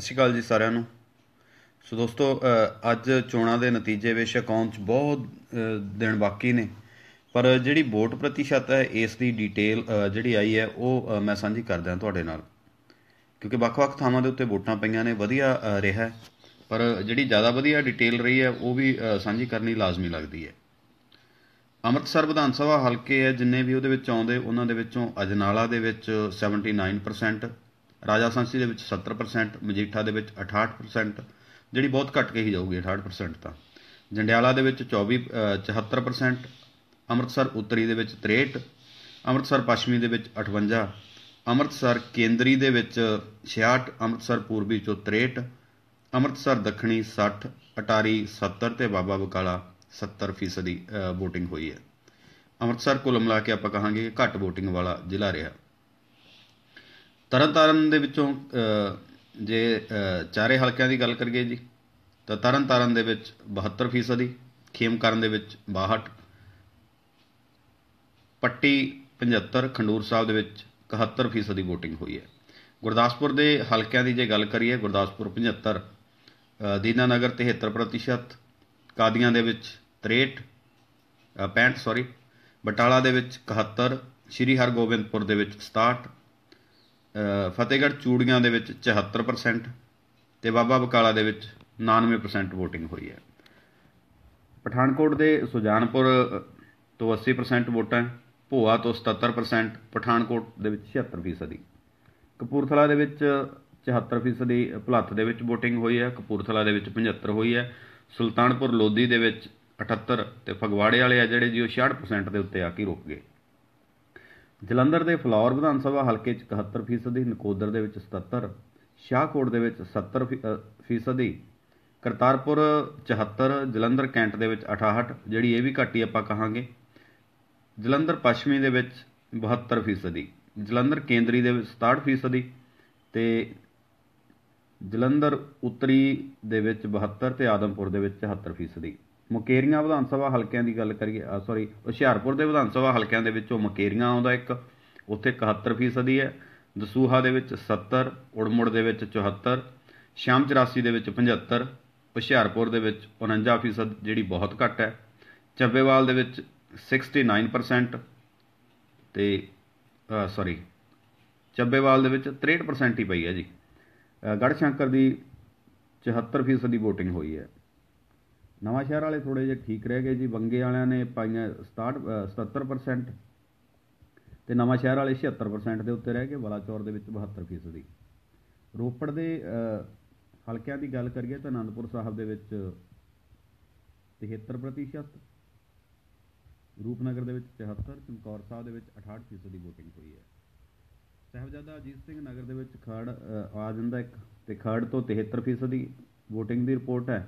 ਸਤਿ ਸ਼੍ਰੀ ਅਕਾਲ ਜੀ ਸਾਰਿਆਂ ਨੂੰ ਸੋ ਦੋਸਤੋ ਅੱਜ ਚੋਣਾਂ ਦੇ ਨਤੀਜੇ ਬੇਸ਼ੱਕ ਆਉਣ 'ਚ ਬਹੁਤ ਦਿਨ ਬਾਕੀ ਨੇ ਪਰ ਜਿਹੜੀ ਵੋਟ ਪ੍ਰਤੀਸ਼ਤ ਹੈ ਇਸ ਦੀ ਡਿਟੇਲ ਜਿਹੜੀ ਆਈ ਹੈ ਉਹ ਮੈਂ ਸਾਂਝੀ ਕਰਦਾ ਤੁਹਾਡੇ ਨਾਲ ਕਿਉਂਕਿ ਵੱਖ-ਵੱਖ ਥਾਵਾਂ ਦੇ ਉੱਤੇ ਵੋਟਾਂ ਪਈਆਂ ਨੇ ਵਧੀਆ ਰਿਹਾ ਪਰ ਜਿਹੜੀ ਜ਼ਿਆਦਾ ਵਧੀਆ ਡਿਟੇਲ ਰਹੀ ਹੈ ਉਹ ਵੀ ਸਾਂਝੀ ਕਰਨੀ ਲਾਜ਼ਮੀ ਲੱਗਦੀ ਹੈ ਅੰਮ੍ਰਿਤਸਰ ਵਿਧਾਨ ਸਭਾ ਹਲਕੇ ਹੈ ਜਿੰਨੇ ਵੀ ਉਹਦੇ ਵਿੱਚ ਆਉਂਦੇ ਉਹਨਾਂ ਦੇ ਵਿੱਚੋਂ ਅਜਨਾਲਾ ਦੇ ਵਿੱਚ 79% ਰਾਜਾ ਸੰਸੀ ਦੇ ਵਿੱਚ 70% ਮਜੀਠਾ ਦੇ ਵਿੱਚ 68% ਜਿਹੜੀ ਬਹੁਤ ਘਟ ਕੇ ਹੀ ਜਾਊਗੀ 68% ਤਾਂ ਜੰਡਿਆਲਾ ਦੇ ਵਿੱਚ 24 74% ਅੰਮ੍ਰਿਤਸਰ ਉੱਤਰੀ ਦੇ ਵਿੱਚ 63 ਅੰਮ੍ਰਿਤਸਰ ਪੱਛਮੀ ਦੇ ਵਿੱਚ 58 ਅੰਮ੍ਰਿਤਸਰ ਕੇਂਦਰੀ ਦੇ ਵਿੱਚ 66 ਅੰਮ੍ਰਿਤਸਰ ਪੂਰਬੀ ਚੋ 63 ਅੰਮ੍ਰਿਤਸਰ ਦੱਖਣੀ 60 ਅਟਾਰੀ 70 ਤੇ ਬਾਬਾ ਬਕਾਲਾ 70% ਦੀ VOTING ਹੋਈ ਹੈ ਅੰਮ੍ਰਿਤਸਰ ਕੁੱਲ ਮਿਲਾ ਕੇ ਆਪਾਂ ਕਹਾਂਗੇ ਕਿ ਘੱਟ VOTING ਵਾਲਾ ਜ਼ਿਲ੍ਹਾ ਰਿਹਾ ਤਰਨਤਾਰਨ ਦੇ ਵਿੱਚੋਂ ਜੇ ਚਾਰੇ ਹਲਕਿਆਂ ਦੀ ਗੱਲ ਕਰੀਏ ਜੀ ਤਾਂ ਤਰਨਤਾਰਨ ਦੇ ਵਿੱਚ 72% ਦੀ ਖੇਮਕਰਨ ਦੇ ਵਿੱਚ 62 ਪੱਟੀ 75 ਖੰਡੂਰ ਸਾਹਿਬ ਦੇ ਵਿੱਚ 71% ਦੀ VOTING ਹੋਈ ਹੈ ਗੁਰਦਾਸਪੁਰ ਦੇ ਹਲਕਿਆਂ ਦੀ ਜੇ ਗੱਲ ਕਰੀਏ ਗੁਰਦਾਸਪੁਰ 75 ਦੀਨਾਨਗਰ 73% ਕਾਦੀਆਂ ਦੇ ਵਿੱਚ 63 65 ਸੌਰੀ ਬਟਾਲਾ ਦੇ ਵਿੱਚ 71 ਸ਼੍ਰੀ ਹਰਗੋਬਿੰਦਪੁਰ ਦੇ ਵਿੱਚ 67 ਫਤਿਹਗੜ੍ਹ ਚੂੜੀਆਂ ਦੇ ਵਿੱਚ 74% ਤੇ ਬਾਬਾ ਬਕਾਲਾ ਦੇ ਵਿੱਚ 99% VOTING ਹੋਈ ਹੈ ਪਠਾਨਕੋਟ ਦੇ ਸੁਜਾਨਪੁਰ ਤੋਂ 80% ਵੋਟਾਂ ਭੋਆ ਤੋਂ 77% ਪਠਾਨਕੋਟ ਦੇ ਵਿੱਚ 76% ਦੀ ਕਪੂਰਥਲਾ ਦੇ ਵਿੱਚ 74% ਦੀ ਭਲੱਤ ਦੇ ਵਿੱਚ VOTING ਹੋਈ ਹੈ ਕਪੂਰਥਲਾ ਦੇ ਵਿੱਚ 75 ਹੋਈ ਹੈ ਸੁਲਤਾਨਪੁਰ ਲੋਧੀ ਦੇ ਵਿੱਚ 78 ਤੇ ਫਗਵਾੜੇ ਵਾਲੇ ਆ ਜਿਹੜੇ ਜੀ ਉਹ 66% ਦੇ ਉੱਤੇ ਆ ਕੇ ਰੁਕ ਗਏ ਜਲੰਧਰ ਦੇ ਫਲੌਰ ਵਿਧਾਨ ਸਭਾ ਹਲਕੇ 'ਚ 71% ਦੀ ਨਕੋਦਰ ਦੇ ਵਿੱਚ 77 ਸ਼ਾਹਕੋਟ ਦੇ ਵਿੱਚ 70% ਦੀ ਕਰਤਾਰਪੁਰ 74 ਜਲੰਧਰ ਕੈਂਟ ਦੇ ਵਿੱਚ 68 ਜਿਹੜੀ ਇਹ ਵੀ ਘਾਟੀ ਆਪਾਂ ਕਹਾਂਗੇ ਜਲੰਧਰ ਪੱਛਮੀ ਦੇ ਵਿੱਚ 72% ਦੀ ਜਲੰਧਰ ਕੇਂਦਰੀ ਦੇ ਵਿੱਚ 67% ਦੀ ਤੇ ਜਲੰਧਰ ਉੱਤਰੀ ਦੇ ਵਿੱਚ 72 ਤੇ ਆਦਮਪੁਰ ਦੇ ਵਿੱਚ 74% ਮੁਕੇਰੀਆਂ ਵਿਧਾਨ ਸਭਾ ਹਲਕਿਆਂ ਦੀ ਗੱਲ ਕਰੀਏ ਸੌਰੀ ਹੁਸ਼ਿਆਰਪੁਰ ਦੇ ਵਿਧਾਨ ਸਭਾ ਹਲਕਿਆਂ ਦੇ ਵਿੱਚੋਂ ਮੁਕੇਰੀਆਂ ਆਉਂਦਾ ਇੱਕ ਉੱਥੇ 71% ਹੈ ਦਸੂਹਾ ਦੇ ਵਿੱਚ 70 ਉੜਮੁੜ ਦੇ ਵਿੱਚ 74 ਸ਼ਾਮ 84 ਦੇ ਵਿੱਚ 75 ਹੁਸ਼ਿਆਰਪੁਰ ਦੇ ਵਿੱਚ 49% ਜਿਹੜੀ ਬਹੁਤ ਘੱਟ ਹੈ ਚੱਬੇਵਾਲ ਦੇ ਵਿੱਚ 69% ਤੇ ਸੌਰੀ ਚੱਬੇਵਾਲ ਦੇ ਵਿੱਚ 63% ਹੀ ਪਈ ਹੈ ਜੀ ਗੜਸ਼ੰਕਰ ਦੀ 74% ਦੀ VOTING ਹੋਈ ਹੈ ਨਵਾਂ ਸ਼ਹਿਰ ਵਾਲੇ ਥੋੜੇ ਜਿਹਾ ਠੀਕ ਰਹਿ ਗਏ ਜੀ ਬੰਗੇ ਵਾਲਿਆਂ ਨੇ ਪਾਈਆਂ 67 77% ਤੇ ਨਵਾਂ ਸ਼ਹਿਰ ਵਾਲੇ 76% ਦੇ ਉੱਤੇ ਰਹਿ ਗਏ ਬਲਾਚੌਰ ਦੇ ਵਿੱਚ 72% ਦੀ ਰੋਪੜ ਦੇ ਹਲਕਿਆਂ ਦੀ ਗੱਲ ਕਰੀਏ ਤਾਂ ਅਨੰਦਪੁਰ ਸਾਹਿਬ ਦੇ ਵਿੱਚ 73% ਰੂਪਨਗਰ ਦੇ ਵਿੱਚ 74 ਚਮਕੌਰ ਸਾਹਿਬ ਦੇ ਵਿੱਚ 68% ਦੀ VOTING ਹੋਈ ਹੈ ਸਹਿਬਜ਼ਾਦਾ ਅਜੀਤ ਸਿੰਘ ਨਗਰ ਦੇ ਵਿੱਚ ਖੜ ਆ ਜਾਂਦਾ ਇੱਕ ਤੇ ਖੜ ਤੋਂ 73% ਦੀ VOTING ਦੀ ਰਿਪੋਰਟ ਹੈ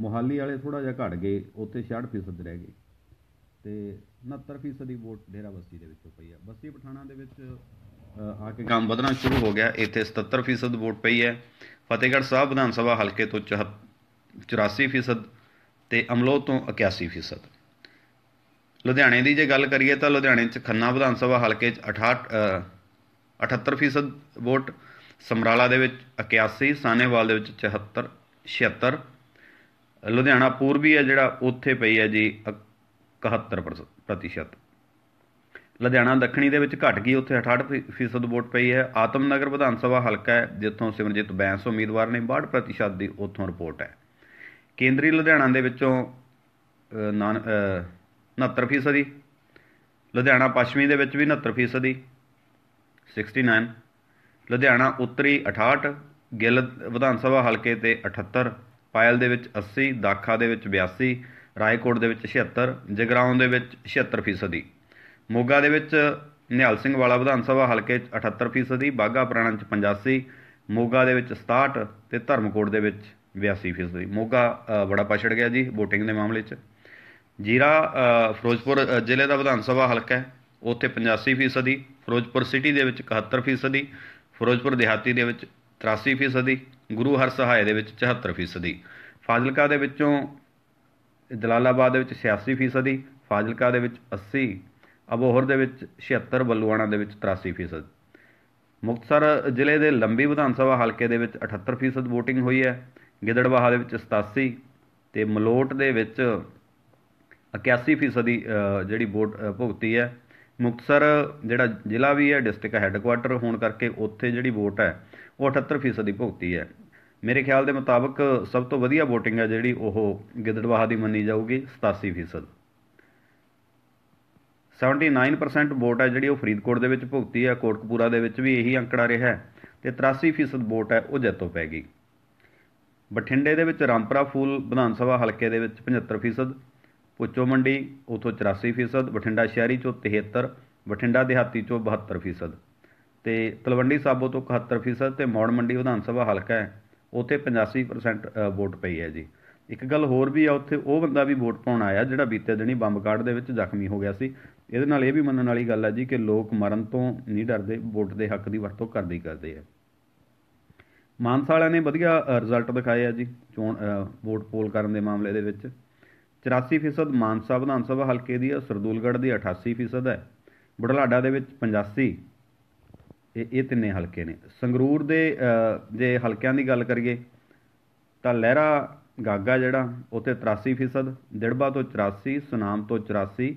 ਮੋਹਾਲੀ ਵਾਲੇ ਥੋੜਾ ਜਿਹਾ ਘਟ ਗਏ ਉੱਥੇ 66% ਰਹਿ ਗਏ ਤੇ 69% ਦੀ ਵੋਟ ਡੇਰਾ ਬਸਤੀ ਦੇ ਵਿੱਚੋਂ ਪਈ ਹੈ ਬਸਤੀ ਪਠਾਣਾ ਦੇ ਵਿੱਚ ਆ ਕੇ ਕੰਮ ਵਧਣਾ ਸ਼ੁਰੂ ਹੋ ਗਿਆ ਇੱਥੇ 77% ਵੋਟ ਪਈ ਹੈ ਫਤਿਹਗੜ੍ਹ ਸਾਹਿਬ ਵਿਧਾਨ ਸਭਾ ਹਲਕੇ ਤੋਂ 84% ਤੇ ਅਮਲੋਹ ਤੋਂ 81% ਲੁਧਿਆਣੇ ਦੀ ਜੇ ਗੱਲ ਕਰੀਏ ਤਾਂ ਲੁਧਿਆਣੇ 'ਚ ਖੰਨਾ ਵਿਧਾਨ ਸਭਾ ਹਲਕੇ 'ਚ 68 78% ਵੋਟ ਸਮਰਾਲਾ ਦੇ ਵਿੱਚ 81 ਸਾਨੇਵਾਲ ਦੇ ਵਿੱਚ 74 76 ਲੁਧਿਆਣਾ ਪੂਰਬੀ ਹੈ ਜਿਹੜਾ ਉੱਥੇ ਪਈ ਹੈ ਜੀ 71% ਲੁਧਿਆਣਾ ਦੱਖਣੀ ਦੇ ਵਿੱਚ ਘਟ ਗਈ ਉੱਥੇ 68% ਵੋਟ ਪਈ ਹੈ ਆਤਮਨਗਰ ਵਿਧਾਨ ਸਭਾ ਹਲਕਾ ਹੈ ਜਿੱਥੋਂ ਸਿਮਰਜੀਤ ਬੈਂਸ ਉਮੀਦਵਾਰ ਨੇ 62% ਦੀ ਉੱਥੋਂ ਰਿਪੋਰਟ ਹੈ ਕੇਂਦਰੀ ਲੁਧਿਆਣਾ ਦੇ ਵਿੱਚੋਂ 69% ਦੀ ਲੁਧਿਆਣਾ ਪੱਛਮੀ ਦੇ ਵਿੱਚ ਵੀ 69% ਦੀ 69 ਲੁਧਿਆਣਾ ਉੱਤਰੀ 68 ਗਿੱਲ ਵਿਧਾਨ ਸਭਾ ਹਲਕੇ ਤੇ 78 ਪਾਇਲ ਦੇ ਵਿੱਚ 80 ਦਾਖਾ ਦੇ ਵਿੱਚ 82 ਰਾਏਕੋਟ ਦੇ ਵਿੱਚ 76 ਜਗਰਾਉਂ ਦੇ ਵਿੱਚ 76% ਦੀ ਮੋਗਾ ਦੇ ਵਿੱਚ ਨਿਹਾਲ ਸਿੰਘ ਵਾਲਾ ਵਿਧਾਨ ਸਭਾ ਹਲਕੇ 'ਚ 78% ਬਾਗਾ ਪ੍ਰਾਣਾ 'ਚ 85 ਮੋਗਾ ਦੇ ਵਿੱਚ 67 ਤੇ ਧਰਮਕੋਟ ਦੇ ਵਿੱਚ 82% ਦੀ ਮੋਗਾ ਬੜਾ ਪਛੜ ਗਿਆ ਜੀ VOTING ਦੇ ਮਾਮਲੇ 'ਚ ਜੀਰਾ ਫਿਰੋਜ਼ਪੁਰ ਜ਼ਿਲ੍ਹੇ ਦਾ ਵਿਧਾਨ ਸਭਾ ਹਲਕਾ ਹੈ ਉੱਥੇ 85% ਦੀ ਫਿਰੋਜ਼ਪੁਰ ਸਿਟੀ ਦੇ ਵਿੱਚ 71% ਦੀ ਫਿਰੋਜ਼ਪੁਰ ਦਿਹਾਤੀ ਦੇ ਵਿੱਚ 83% ਗੁਰੂ ਹਰ ਸਹਾਇ ਦੇ ਵਿੱਚ 74% ਫਾਜ਼ਿਲਕਾ ਦੇ ਵਿੱਚੋਂ ਜਲਾਲਾਬਾਦ ਦੇ ਵਿੱਚ 86% ਫਾਜ਼ਿਲਕਾ ਦੇ ਵਿੱਚ 80 ਅਬੋਹਰ ਦੇ ਵਿੱਚ 76 ਬੱਲੂਆਣਾ ਦੇ ਵਿੱਚ 83% ਮੁਕਤਸਰ ਜ਼ਿਲ੍ਹੇ ਦੇ ਲੰਬੀ ਵਿਧਾਨ ਸਭਾ ਹਲਕੇ ਦੇ ਵਿੱਚ 78% VOTING ਹੋਈ ਹੈ ਗਿੱਦੜਬਾਹਾ ਦੇ ਵਿੱਚ 87 ਤੇ ਮਲੋਟ ਦੇ ਵਿੱਚ 81% ਦੀ ਜਿਹੜੀ ਵੋਟ ਭੁਗਤੀ ਹੈ ਮੁਕਤਸਰ ਜਿਹੜਾ ਜ਼ਿਲ੍ਹਾ ਵੀ ਹੈ ਡਿਸਟ੍ਰਿਕਟ ਹੈੱਡਕੁਆਰਟਰ ਹੋਣ ਕਰਕੇ ਉੱਥੇ ਜਿਹੜੀ ਵੋਟ ਹੈ ਉਹ 78% ਦੀ ਭੁਗਤੀ ਹੈ ਮੇਰੇ ਖਿਆਲ ਦੇ ਮੁਤਾਬਕ ਸਭ ਤੋਂ ਵਧੀਆ VOTING ਹੈ ਜਿਹੜੀ ਉਹ ਗਿੱਦੜਵਾਹਾ ਦੀ ਮੰਨੀ ਜਾਊਗੀ 87% 79% ਵੋਟ ਹੈ ਜਿਹੜੀ ਉਹ ਫਰੀਦਕੋਟ ਦੇ ਵਿੱਚ ਭੁਗਤੀ ਹੈ ਕੋਟਕਪੂਰਾ ਦੇ ਵਿੱਚ ਵੀ ਇਹੀ ਅੰਕੜਾ ਰਿਹਾ ਤੇ 83% ਵੋਟ ਹੈ ਉਹ ਜੈਤੋ ਪੈ ਗਈ ਬਠਿੰਡੇ ਦੇ ਵਿੱਚ ਰਾਮਪਰਾ ਫੂਲ ਵਿਧਾਨ ਸਭਾ ਹਲਕੇ ਦੇ ਵਿੱਚ 75% ਪੁੱਚੋ ਮੰਡੀ ਉਥੋਂ 84% ਬਠਿੰਡਾ ਸ਼ਹਿਰੀ ਚੋਂ 73 ਬਠਿੰਡਾ ਦਿਹਾਤੀ ਚੋਂ 72% ਤੇ ਤਲਵੰਡੀ ਸਾਬੋ ਤੋਂ 71% ਤੇ ਮੌੜ ਮੰਡੀ ਵਿਧਾਨ ਸਭਾ ਹਲਕਾ ਹੈ ਉੱਥੇ 85% ਵੋਟ ਪਈ ਹੈ ਜੀ ਇੱਕ ਗੱਲ ਹੋਰ ਵੀ ਆ ਉੱਥੇ ਉਹ ਬੰਦਾ ਵੀ ਵੋਟ ਪਾਉਣ ਆਇਆ ਜਿਹੜਾ ਬੀਤੇ ਦਿਨੀ ਬੰਬ ਕਾਟ ਦੇ ਵਿੱਚ ਜ਼ਖਮੀ ਹੋ ਗਿਆ ਸੀ ਇਹਦੇ ਨਾਲ ਇਹ ਵੀ ਮੰਨਣ ਵਾਲੀ ਗੱਲ ਹੈ ਜੀ ਕਿ ਲੋਕ ਮਰਨ ਤੋਂ ਨਹੀਂ ਡਰਦੇ ਵੋਟ ਦੇ ਹੱਕ ਦੀ ਵਰਤੋਂ ਕਰਦੇ ਹੀ ਕਰਦੇ ਆ ਮਾਨਸਾ ਵਾਲਿਆਂ ਨੇ ਵਧੀਆ ਰਿਜ਼ਲਟ ਦਿਖਾਏ ਆ ਜੀ ਚੋਣ ਵੋਟ ਪੋਲ ਕਰਨ ਦੇ ਮਾਮਲੇ ਦੇ ਵਿੱਚ 84% ਮਾਨਸਾ ਵਿਧਾਨ ਸਭਾ ਹਲਕੇ ਦੀ ਹੈ ਸਰਦੂਲਗੜ੍ਹ ਦੀ 88% ਹੈ ਬੁਢਲਾਡਾ ਦੇ ਵਿੱਚ 85 ਇਹ ਇਹ ਤਿੰਨੇ ਹਲਕੇ ਨੇ ਸੰਗਰੂਰ ਦੇ ਜੇ ਹਲਕਿਆਂ ਦੀ ਗੱਲ ਕਰੀਏ ਤਾਂ ਲਹਿਰਾ ਗਾਗਾ ਜਿਹੜਾ ਉੱਥੇ 83% ਦਿੜਬਾ ਤੋਂ 84 ਸੁਨਾਮ ਤੋਂ 84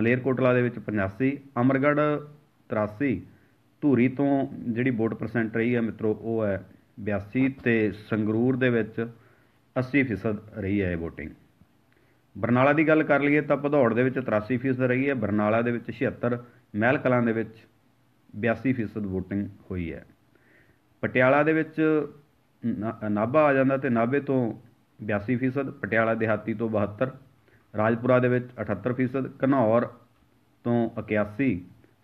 ਮਲੇਰਕੋਟਲਾ ਦੇ ਵਿੱਚ 85 ਅਮਰਗੜ 83 ਧੂਰੀ ਤੋਂ ਜਿਹੜੀ ਵੋਟ ਪਰਸੈਂਟ ਰਹੀ ਹੈ ਮਿੱਤਰੋ ਉਹ ਹੈ 82 ਤੇ ਸੰਗਰੂਰ ਦੇ ਵਿੱਚ 80% ਰਹੀ ਹੈ VOTING ਬਰਨਾਲਾ ਦੀ ਗੱਲ ਕਰ ਲਈਏ ਤਾਂ ਭਦੌੜ ਦੇ ਵਿੱਚ 83% ਰਹੀ ਹੈ ਬਰਨਾਲਾ ਦੇ ਵਿੱਚ 76 ਮਹਿਲ ਕਲਾਂ ਦੇ ਵਿੱਚ 82% ਵੋਟਿੰਗ ਹੋਈ ਹੈ ਪਟਿਆਲਾ ਦੇ ਵਿੱਚ ਨਾਭਾ ਆ ਜਾਂਦਾ ਤੇ ਨਾਭੇ ਤੋਂ 82% ਪਟਿਆਲਾ ਦਿਹਾਤੀ ਤੋਂ 72 ਰਾਜਪੁਰਾ ਦੇ ਵਿੱਚ 78% ਘਨੌਰ ਤੋਂ 81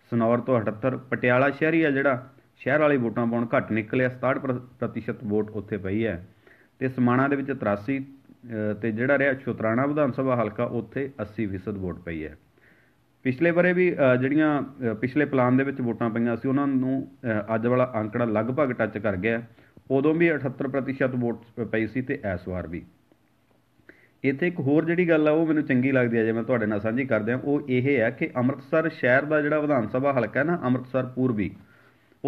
ਸਨੌਰ ਤੋਂ 78 ਪਟਿਆਲਾ ਸ਼ਹਿਰੀ ਆ ਜਿਹੜਾ ਸ਼ਹਿਰ ਵਾਲੇ ਵੋਟਾਂ ਪਾਉਣ ਘੱਟ ਨਿਕਲਿਆ 67% ਵੋਟ ਉੱਥੇ ਪਈ ਹੈ ਤੇ ਸਮਾਣਾ ਦੇ ਵਿੱਚ 83 ਤੇ ਜਿਹੜਾ ਰਿਹਾ ਛੁਤਰਾਣਾ ਵਿਧਾਨ ਸਭਾ ਹਲਕਾ ਉੱਥੇ 80% ਵੋਟ ਪਈ ਹੈ ਪਿਛਲੇ ਬਾਰੇ ਵੀ ਜਿਹੜੀਆਂ ਪਿਛਲੇ ਪਲਾਨ ਦੇ ਵਿੱਚ ਵੋਟਾਂ ਪਈਆਂ ਸੀ ਉਹਨਾਂ ਨੂੰ ਅੱਜ ਵਾਲਾ ਅੰਕੜਾ ਲਗਭਗ ਟੱਚ ਕਰ ਗਿਆ ਉਦੋਂ ਵੀ 78% ਵੋਟ ਪਈ ਸੀ ਤੇ ਇਸ ਵਾਰ ਵੀ ਇੱਥੇ ਇੱਕ ਹੋਰ ਜਿਹੜੀ ਗੱਲ ਆ ਉਹ ਮੈਨੂੰ ਚੰਗੀ ਲੱਗਦੀ ਆ ਜੇ ਮੈਂ ਤੁਹਾਡੇ ਨਾਲ ਸਾਂਝੀ ਕਰਦੇ ਆ ਉਹ ਇਹ ਹੈ ਕਿ ਅੰਮ੍ਰਿਤਸਰ ਸ਼ਹਿਰ ਦਾ ਜਿਹੜਾ ਵਿਧਾਨ ਸਭਾ ਹਲਕਾ ਹੈ ਨਾ ਅੰਮ੍ਰਿਤਸਰ ਪੂਰਬੀ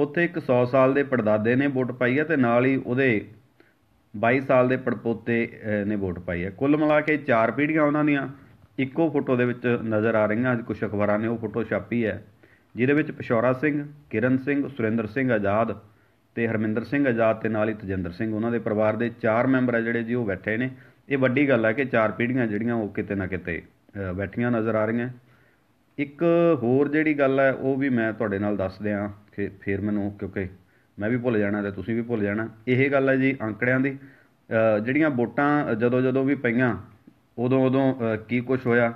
ਉੱਥੇ ਇੱਕ 100 ਸਾਲ ਦੇ ਪੜਦਾਦੇ ਨੇ ਵੋਟ ਪਾਈ ਹੈ ਤੇ ਨਾਲ ਹੀ ਉਹਦੇ 22 ਸਾਲ ਦੇ ਪੜਪੋਤੇ ਨੇ ਵੋਟ ਪਾਈ ਹੈ ਕੁੱਲ ਮਿਲਾ ਕੇ ਚਾਰ ਪੀੜ੍ਹੀਆਂ ਉਹਨਾਂ ਦੀਆਂ ਇੱਕੋ ਫੋਟੋ ਦੇ ਵਿੱਚ ਨਜ਼ਰ ਆ ਰਹੀਆਂ ਅੱਜ ਕੁਝ ਅਖਬਾਰਾਂ ਨੇ ਉਹ ਫੋਟੋ ਛਾਪੀ ਹੈ ਜਿਹਦੇ ਵਿੱਚ ਪਿਸ਼ੌਰਾ ਸਿੰਘ ਕਿਰਨ ਸਿੰਘ ਸੁਰਿੰਦਰ ਸਿੰਘ ਆਜ਼ਾਦ ਤੇ ਹਰਮਿੰਦਰ ਸਿੰਘ ਆਜ਼ਾਦ ਤੇ ਨਾਲ ਹੀ ਤਜਿੰਦਰ ਸਿੰਘ ਉਹਨਾਂ ਦੇ ਪਰਿਵਾਰ ਦੇ ਚਾਰ ਮੈਂਬਰ ਆ ਜਿਹੜੇ ਜੀ ਉਹ ਬੈਠੇ ਨੇ ਇਹ ਵੱਡੀ ਗੱਲ ਹੈ ਕਿ ਚਾਰ ਪੀੜ੍ਹੀਆਂ ਜਿਹੜੀਆਂ ਉਹ ਕਿਤੇ ਨਾ ਕਿਤੇ ਬੈਠੀਆਂ ਨਜ਼ਰ ਆ ਰਹੀਆਂ ਇੱਕ ਹੋਰ ਜਿਹੜੀ ਗੱਲ ਹੈ ਉਹ ਵੀ ਮੈਂ ਤੁਹਾਡੇ ਨਾਲ ਦੱਸ ਦਿਆਂ ਕਿ ਫੇਰ ਮੈਨੂੰ ਕਿਉਂਕਿ ਮੈਂ ਵੀ ਭੁੱਲ ਜਾਣਾ ਤੇ ਤੁਸੀਂ ਵੀ ਭੁੱਲ ਜਾਣਾ ਇਹ ਗੱਲ ਹੈ ਜੀ ਅੰਕੜਿਆਂ ਦੀ ਜਿਹੜੀਆਂ ਵੋਟਾਂ ਜਦੋਂ ਜਦੋਂ ਵੀ ਪਈਆਂ ਉਦੋਂ ਉਦੋਂ ਕੀ ਕੁਝ ਹੋਇਆ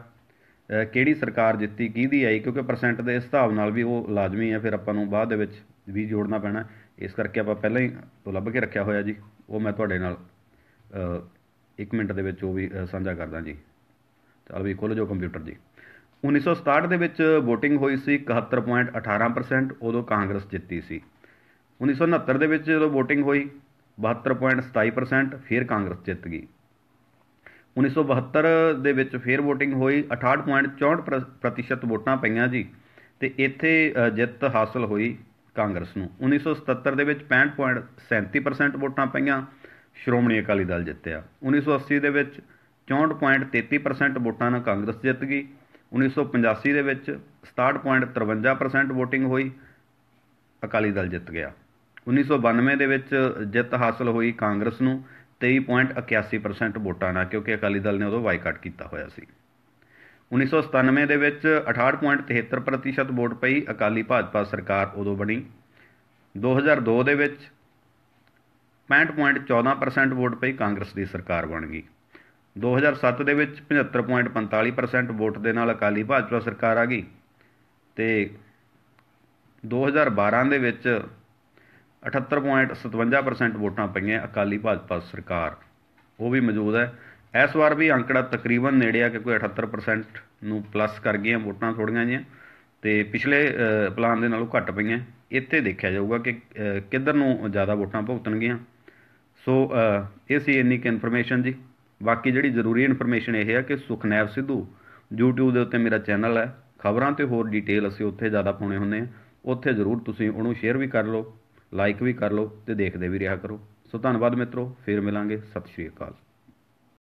ਕਿਹੜੀ ਸਰਕਾਰ ਜਿੱਤੀ ਕਿਹਦੀ ਆਈ ਕਿਉਂਕਿ ਪਰਸੈਂਟ ਦੇ ਹਿਸਾਬ ਨਾਲ ਵੀ ਉਹ ਲਾਜ਼ਮੀ ਹੈ ਫਿਰ ਆਪਾਂ ਨੂੰ ਬਾਅਦ ਦੇ ਵਿੱਚ ਵੀ ਜੋੜਨਾ ਪੈਣਾ ਇਸ ਕਰਕੇ ਆਪਾਂ ਪਹਿਲਾਂ ਹੀ ਲੱਭ ਕੇ ਰੱਖਿਆ ਹੋਇਆ ਜੀ ਉਹ ਮੈਂ ਤੁਹਾਡੇ ਨਾਲ 1 ਮਿੰਟ ਦੇ ਵਿੱਚ ਉਹ ਵੀ ਸਾਂਝਾ ਕਰਦਾ ਜੀ ਚਲ ਵੀ ਖੋਲੋ ਜੋ ਕੰਪਿਊਟਰ ਜੀ 1967 ਦੇ ਵਿੱਚ VOTING ਹੋਈ ਸੀ 71.18% ਉਦੋਂ ਕਾਂਗਰਸ ਜਿੱਤੀ ਸੀ 1969 ਦੇ ਵਿੱਚ ਜਦੋਂ VOTING ਹੋਈ 72.27% ਫਿਰ ਕਾਂਗਰਸ ਜਿੱਤ ਗਈ 1972 ਦੇ ਵਿੱਚ ਫੇਰ VOTING ਹੋਈ 68.64 ਪ੍ਰਤੀਸ਼ਤ ਵੋਟਾਂ ਪਈਆਂ ਜੀ ਤੇ ਇੱਥੇ ਜਿੱਤ ਹਾਸਲ ਹੋਈ ਕਾਂਗਰਸ ਨੂੰ 1977 ਦੇ ਵਿੱਚ 65.37% ਵੋਟਾਂ ਪਈਆਂ ਸ਼੍ਰੋਮਣੀ ਅਕਾਲੀ ਦਲ ਜਿੱਤਿਆ 1980 ਦੇ ਵਿੱਚ 64.33% ਵੋਟਾਂ ਨਾਲ ਕਾਂਗਰਸ ਜਿੱਤ ਗਈ 1985 ਦੇ ਵਿੱਚ 67.53% VOTING ਹੋਈ ਅਕਾਲੀ ਦਲ ਜਿੱਤ ਗਿਆ 1992 ਦੇ ਵਿੱਚ ਜਿੱਤ ਹਾਸਲ ਹੋਈ ਕਾਂਗਰਸ ਨੂੰ 23.81% ਵੋਟਾਂ ਨਾਲ ਕਿਉਂਕਿ ਅਕਾਲੀ ਦਲ ਨੇ ਉਦੋਂ ਬਾਈਕਾਟ ਕੀਤਾ ਹੋਇਆ ਸੀ 1997 ਦੇ ਵਿੱਚ 68.73% ਵੋਟ ਪਈ ਅਕਾਲੀ ਭਾਜਪਾ ਸਰਕਾਰ ਉਦੋਂ ਬਣੀ 2002 ਦੇ ਵਿੱਚ 65.14% ਵੋਟ ਪਈ ਕਾਂਗਰਸ ਦੀ ਸਰਕਾਰ ਬਣ ਗਈ 2007 ਦੇ ਵਿੱਚ 75.45% ਵੋਟ ਦੇ ਨਾਲ ਅਕਾਲੀ ਭਾਜਪਾ ਸਰਕਾਰ ਆ ਗਈ ਤੇ 2012 ਦੇ ਵਿੱਚ 78.57% ਵੋਟਾਂ ਪਈਆਂ ਅਕਾਲੀ ਭਾਜਪਾ ਸਰਕਾਰ ਉਹ ਵੀ ਮੌਜੂਦ ਹੈ ਇਸ ਵਾਰ ਵੀ ਅੰਕੜਾ ਤਕਰੀਬਨ ਨੇੜੇ ਆ ਕਿ ਕੋਈ 78% ਨੂੰ ਪਲੱਸ ਕਰ ਗਈਆਂ ਵੋਟਾਂ ਥੋੜੀਆਂ ਜੀਆਂ ਤੇ ਪਿਛਲੇ ਪਲਾਨ ਦੇ ਨਾਲੋਂ ਘੱਟ ਪਈਆਂ ਇੱਥੇ ਦੇਖਿਆ ਜਾਊਗਾ ਕਿ ਕਿੱਧਰ ਨੂੰ ਜ਼ਿਆਦਾ ਵੋਟਾਂ ਭੁਗਤਣਗੀਆਂ ਸੋ ਇਹ ਸੀ ਇੰਨੀ ਕਿ ਇਨਫੋਰਮੇਸ਼ਨ ਜੀ ਬਾਕੀ ਜਿਹੜੀ ਜ਼ਰੂਰੀ ਇਨਫੋਰਮੇਸ਼ਨ ਇਹ ਹੈ ਕਿ ਸੁਖਨੈਵ ਸਿੱਧੂ YouTube ਦੇ ਉੱਤੇ ਮੇਰਾ ਚੈਨਲ ਹੈ ਖਬਰਾਂ ਤੇ ਹੋਰ ਡਿਟੇਲ ਅਸੀਂ ਉੱਥੇ ਜ਼ਿਆਦਾ ਪਾਉਣੇ ਹੁੰਦੇ ਆ ਉੱਥੇ ਜ਼ਰੂਰ ਤੁਸੀਂ ਉਹਨੂੰ ਸ਼ੇਅਰ ਵੀ ਕਰ ਲਓ ਲਾਈਕ ਵੀ ਕਰ ਲਓ ਤੇ ਦੇਖਦੇ ਵੀ ਰਿਹਾ ਕਰੋ ਸੋ ਧੰਨਵਾਦ ਮਿੱਤਰੋ ਫੇਰ ਮਿਲਾਂਗੇ ਸਤਿ ਸ਼੍ਰੀ ਅਕਾਲ